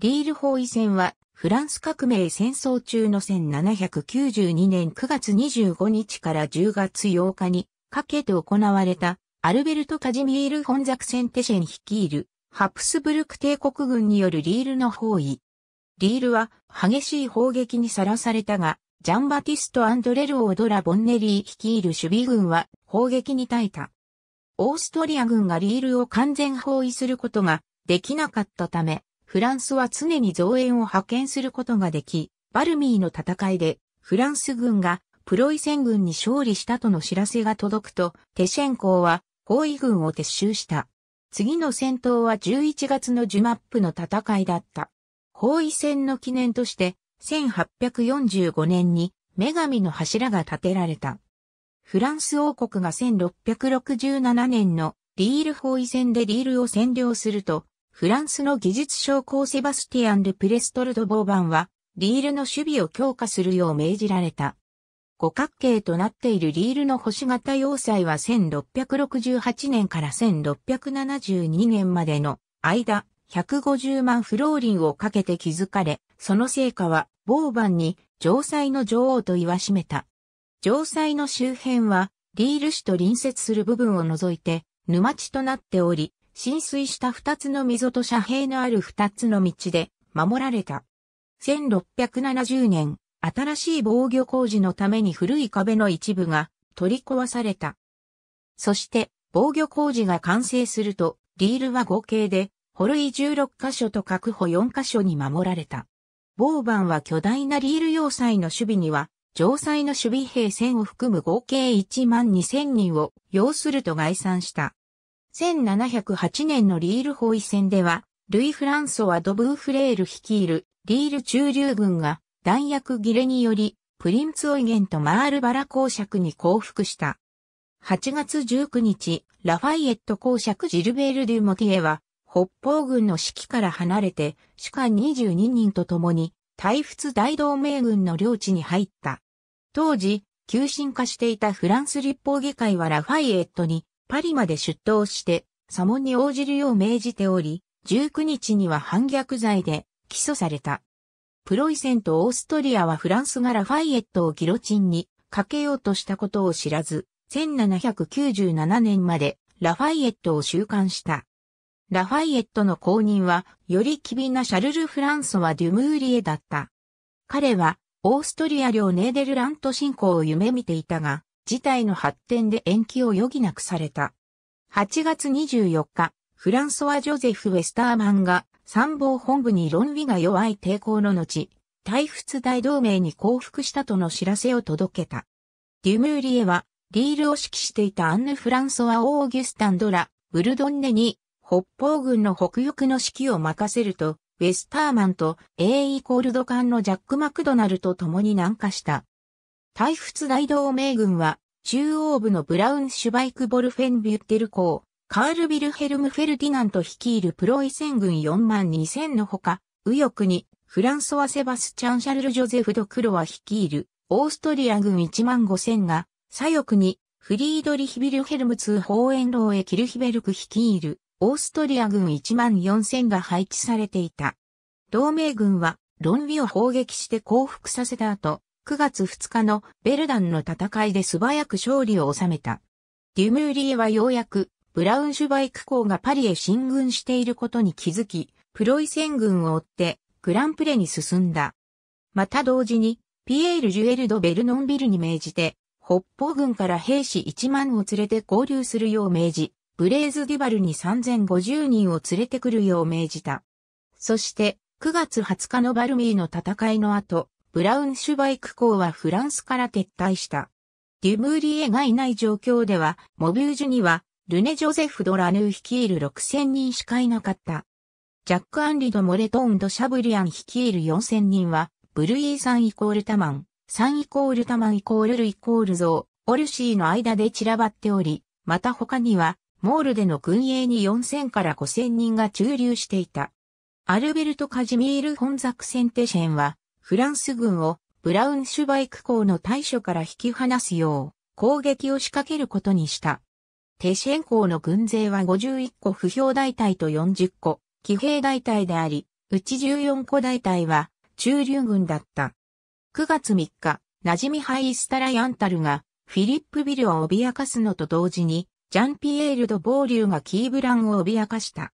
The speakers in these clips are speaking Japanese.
リール包囲戦は、フランス革命戦争中の1792年9月25日から10月8日にかけて行われた、アルベルト・カジミール・本作戦テシェン率いる、ハプスブルク帝国軍によるリールの包囲。リールは激しい砲撃にさらされたが、ジャンバティスト・アンドレル・オードラ・ボンネリー率いる守備軍は砲撃に耐えた。オーストリア軍がリールを完全包囲することができなかったため、フランスは常に増援を派遣することができ、バルミーの戦いで、フランス軍がプロイセン軍に勝利したとの知らせが届くと、テシェン公は包囲軍を撤収した。次の戦闘は11月のジュマップの戦いだった。包囲戦の記念として、1845年に女神の柱が建てられた。フランス王国が1667年のリール包囲戦でリールを占領すると、フランスの技術商工セバスティアン・ル・プレストルド・ボーバンは、リールの守備を強化するよう命じられた。五角形となっているリールの星型要塞は1668年から1672年までの間、150万フローリンをかけて築かれ、その成果は、ボーバンに、城塞の女王と言わしめた。城塞の周辺は、リール市と隣接する部分を除いて、沼地となっており、浸水した二つの溝と遮蔽のある二つの道で守られた。1670年、新しい防御工事のために古い壁の一部が取り壊された。そして防御工事が完成すると、リールは合計で、ホルイ16箇所と確保4箇所に守られた。ボーバンは巨大なリール要塞の守備には、城塞の守備兵線を含む合計1万2000人を要すると概算した。1708年のリール包囲戦では、ルイ・フランソワ・ド・ブーフレール率いるリール中流軍が弾薬切れにより、プリンツ・オイゲンとマールバラ公爵に降伏した。8月19日、ラファイエット公爵ジルベール・デュ・モティエは、北方軍の指揮から離れて、主官22人と共に、大仏大同盟軍の領地に入った。当時、急進化していたフランス立法議会はラファイエットにパリまで出頭して、サモンに応じるよう命じており、19日には反逆罪で起訴された。プロイセンとオーストリアはフランスがラファイエットをギロチンにかけようとしたことを知らず、1797年までラファイエットを収監した。ラファイエットの後任は、より機敏なシャルル・フランソワ・デュムーリエだった。彼は、オーストリア領ネーデルラント侵攻を夢見ていたが、事態の発展で延期を余儀なくされた。8月24日、フランソワ・ジョゼフ・ウェスターマンが参謀本部に論理が弱い抵抗の後、大仏大同盟に降伏したとの知らせを届けた。デュムーリエは、リールを指揮していたアンヌ・フランソワ・オーギュスタンドラ、ブルドンネに、北方軍の北翼の指揮を任せると、ウェスターマンと A イコールド艦のジャック・マクドナルと共に南下した。大仏大同盟軍は、中央部のブラウンシュバイクボルフェンビュッテル港、カールビルヘルム・フェルディナント率いるプロイセン軍4万2000のほか、右翼にフランソワ・セバスチャン・シャルル・ジョゼフ・ド・クロワ率いるオーストリア軍1万5000が、左翼にフリードリヒ・ビルヘルムツホーエンローエ・キルヒベルク率いるオーストリア軍1万4000が配置されていた。同盟軍はロンビを砲撃して降伏させた後、9月2日のベルダンの戦いで素早く勝利を収めた。デュムーリエはようやく、ブラウンシュバイク校がパリへ進軍していることに気づき、プロイセン軍を追って、グランプレに進んだ。また同時に、ピエール・ジュエル・ド・ベルノンビルに命じて、北方軍から兵士1万を連れて合流するよう命じ、ブレーズ・ディバルに3050人を連れてくるよう命じた。そして、9月20日のバルミーの戦いの後、ブラウンシュバイク校はフランスから撤退した。デュムーリエがいない状況では、モビュージュには、ルネ・ジョゼフ・ド・ラヌー率いる6000人しかいなかった。ジャック・アンリド・モレトーン・ド・シャブリアン率いる4000人は、ブルイーさんイコールタマン、ンイコールタマンイコールルイコールゾー、オルシーの間で散らばっており、また他には、モールでの軍営に4000から5000人が駐留していた。アルベルト・カジミール・本作センテシェンは、フランス軍をブラウンシュバイク港の大所から引き離すよう攻撃を仕掛けることにした。テシェン港の軍勢は51個不評大隊と40個騎兵大隊であり、うち14個大隊は中流軍だった。9月3日、馴染みハイ・スタラ・イアンタルがフィリップビルを脅かすのと同時に、ジャンピエール・ド・ボーリューがキーブランを脅かした。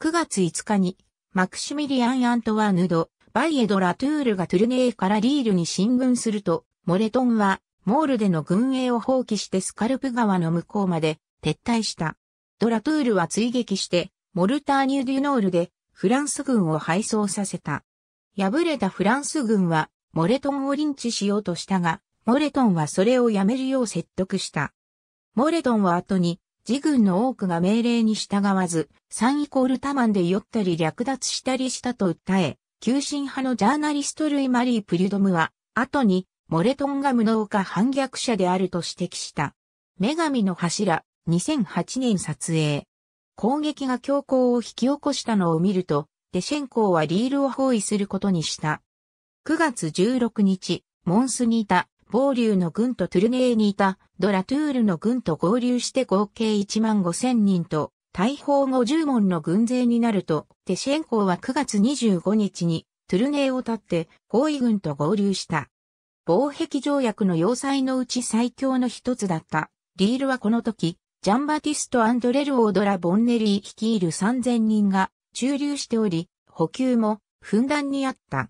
9月5日に、マクシミリアン・アントワーヌ・ド・バイエド・ラトゥールがトゥルネーからリールに進軍すると、モレトンは、モールでの軍営を放棄してスカルプ川の向こうまで撤退した。ドラトゥールは追撃して、モルターニュ・デュノールでフランス軍を敗走させた。敗れたフランス軍は、モレトンをリンチしようとしたが、モレトンはそれをやめるよう説得した。モレトンは後に、自軍の多くが命令に従わず、3イコールタマンで酔ったり略奪したりしたと訴え、急進派のジャーナリストルイ・マリー・プリュドムは、後に、モレトンが無能家反逆者であると指摘した。女神の柱、2008年撮影。攻撃が強行を引き起こしたのを見ると、デシェンコーはリールを包囲することにした。9月16日、モンスにいた、ボーリューの軍とトゥルネーにいた、ドラトゥールの軍と合流して合計1万5千人と、大砲50門の軍勢になると、テシェンコーは9月25日にトゥルネーを立って包囲軍と合流した。防壁条約の要塞のうち最強の一つだった。リールはこの時、ジャンバティスト・アンドレル・オードラ・ボンネリー率いる3000人が駐留しており、補給もふんだんにあった。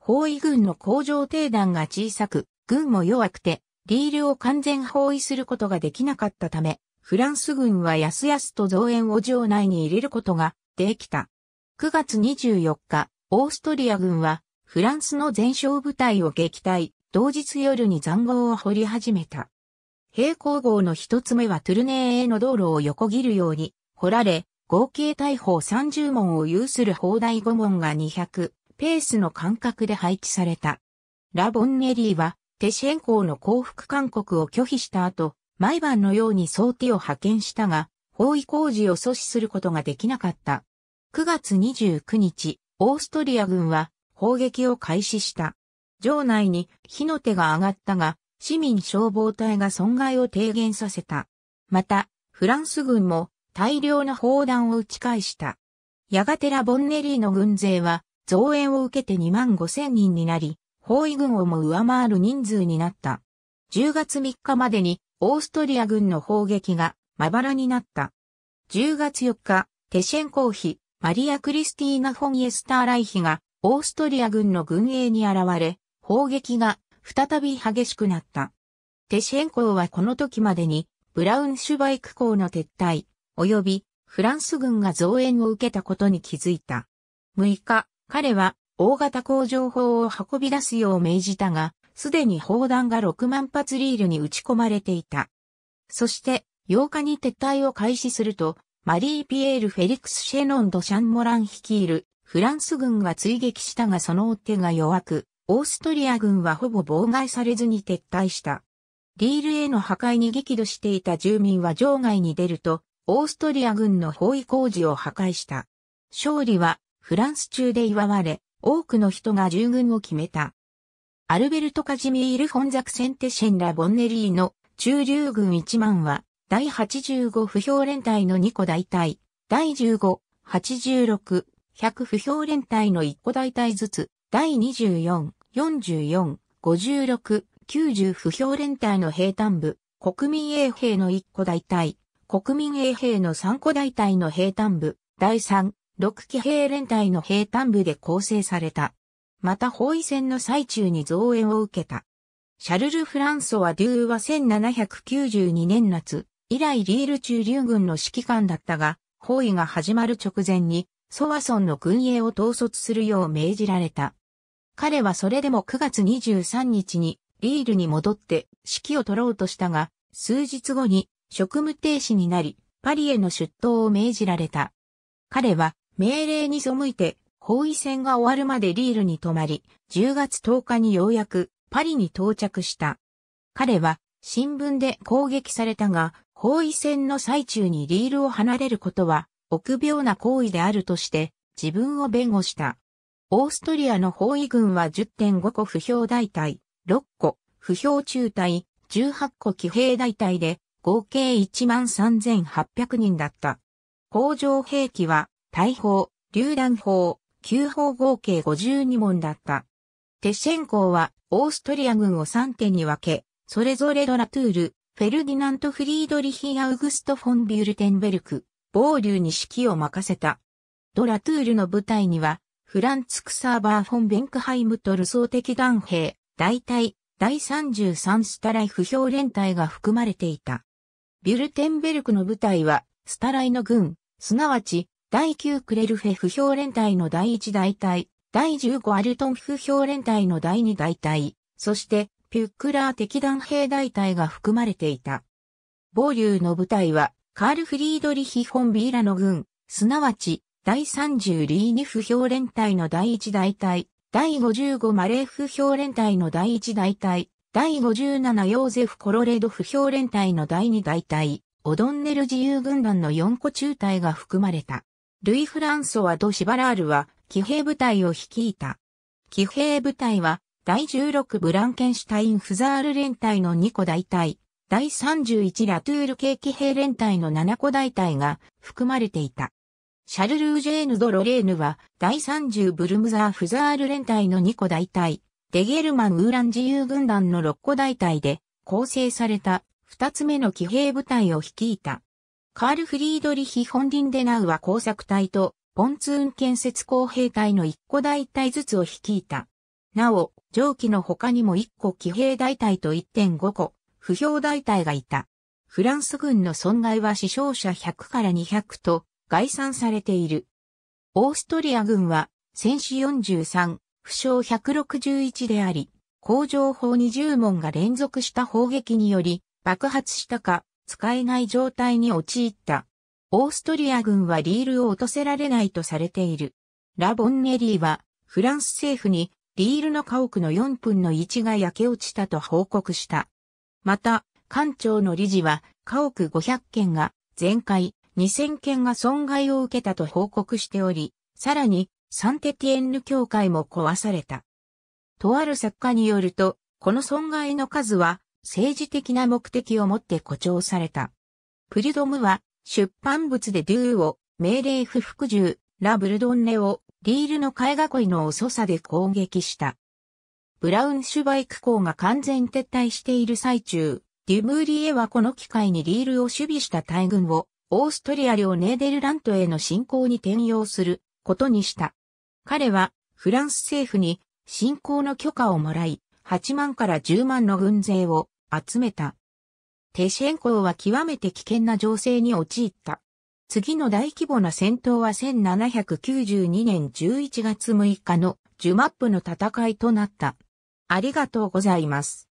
包囲軍の工場定団が小さく、軍も弱くて、リールを完全包囲することができなかったため、フランス軍はやすやすと増援を城内に入れることができた。9月24日、オーストリア軍はフランスの全勝部隊を撃退、同日夜に残壕を掘り始めた。平行号の一つ目はトゥルネーへの道路を横切るように掘られ、合計大砲30門を有する砲台5門が200ペースの間隔で配置された。ラボンネリーは、テシェン港の降伏勧告を拒否した後、毎晩のように総手を派遣したが、包囲工事を阻止することができなかった。9月29日、オーストリア軍は砲撃を開始した。城内に火の手が上がったが、市民消防隊が損害を低減させた。また、フランス軍も大量の砲弾を打ち返した。やがてラボンネリーの軍勢は増援を受けて2万5千人になり、包囲軍をも上回る人数になった。10月3日までにオーストリア軍の砲撃がまばらになった。10月4日、テシェンコーヒ、マリア・クリスティーナ・フォン・エスター・ライヒが、オーストリア軍の軍営に現れ、砲撃が再び激しくなった。テシェンコーはこの時までに、ブラウンシュバイク港の撤退、及びフランス軍が増援を受けたことに気づいた。6日、彼は大型工場砲を運び出すよう命じたが、すでに砲弾が6万発リールに撃ち込まれていた。そして、8日に撤退を開始すると、マリー・ピエール・フェリクス・シェノン・ド・シャンモラン率いるフランス軍は追撃したがその追手が弱く、オーストリア軍はほぼ妨害されずに撤退した。リールへの破壊に激怒していた住民は場外に出ると、オーストリア軍の包囲工事を破壊した。勝利はフランス中で祝われ、多くの人が従軍を決めた。アルベルト・カジミール・フォンザクセンテシェンラ・ボンネリーの中流軍1万は、第85不評連隊の2個大隊、第15、86、100不評連隊の1個大隊ずつ、第24、44、56、90不評連隊の兵隊部、国民衛兵の1個大隊、国民衛兵の3個大隊の兵隊部、第3、6騎兵連隊の兵隊部で構成された。また包囲戦の最中に増援を受けた。シャルル・フランソワ・デューは1792年夏、以来リール中流軍の指揮官だったが、包囲が始まる直前に、ソワソンの軍営を統率するよう命じられた。彼はそれでも9月23日にリールに戻って指揮を取ろうとしたが、数日後に職務停止になり、パリへの出頭を命じられた。彼は命令に背いて包囲戦が終わるまでリールに泊まり、10月10日にようやくパリに到着した。彼は新聞で攻撃されたが、包囲戦の最中にリールを離れることは臆病な行為であるとして自分を弁護した。オーストリアの包囲軍は10.5個不評大隊、6個不評中隊、18個騎兵大隊で合計13,800人だった。工場兵器は大砲、榴弾砲、9砲合計52門だった。テシェンコーはオーストリア軍を3手に分け、それぞれドラトゥール、フェルディナント・フリードリヒ・アウグスト・フォン・ビュルテンベルク、ボーリューに指揮を任せた。ドラトゥールの部隊には、フランツ・クサーバー・フォン・ベンクハイムとルソー的弾兵、大隊、第33スタライ不評連隊が含まれていた。ビュルテンベルクの部隊は、スタライの軍、すなわち、第9クレルフェ不評連隊の第1大隊、第15アルトン不評連隊の第2大隊、そしてピュックラー敵弾兵大隊が含まれていた。暴流の部隊は、カール・フリードリヒ・フォン・ビーラの軍、すなわち、第30リーニ不評連隊の第1大隊、第55マレー不評連隊の第1大隊、第57ヨーゼフ・コロレド不評連隊の第2大隊、オドンネル自由軍団の4個中隊が含まれた。ルイ・フランソワ・ド・シバラールは、騎兵部隊を率いた。騎兵部隊は、第16ブランケンシュタイン・フザール連隊の2個大隊、第31ラトゥール系騎兵連隊の7個大隊が含まれていた。シャルルジェーヌ・ド・ロレーヌは、第30ブルムザー・フザール連隊の2個大隊、デゲルマン・ウーラン自由軍団の6個大隊で構成された2つ目の騎兵部隊を率いた。カール・フリードリヒ・ホンディンデナウは工作隊とポンツーン建設工兵隊の1個大隊ずつを率いた。なお、上記の他にも1個騎兵大隊と1.5個、不評大隊がいた。フランス軍の損害は死傷者100から200と概算されている。オーストリア軍は戦死43、負傷161であり、工場砲20門が連続した砲撃により爆発したか使えない状態に陥った。オーストリア軍はリールを落とせられないとされている。ラボンネリーは、フランス政府に、リールの家屋の4分の1が焼け落ちたと報告した。また、官庁の理事は、家屋500件が、全壊、2000件が損害を受けたと報告しており、さらに、サンテティエンヌ教会も壊された。とある作家によると、この損害の数は、政治的な目的をもって誇張された。プリュドムは出版物でデューを命令不服従、ラブルドンネをリールの絵囲いの遅さで攻撃した。ブラウンシュバイク校が完全撤退している最中、デュムーリエはこの機会にリールを守備した大軍をオーストリア領ネーデルラントへの侵攻に転用することにした。彼はフランス政府に侵攻の許可をもらい、8万から10万の軍勢を集めた。テシェンコは極めて危険な情勢に陥った。次の大規模な戦闘は1792年11月6日のジュマップの戦いとなった。ありがとうございます。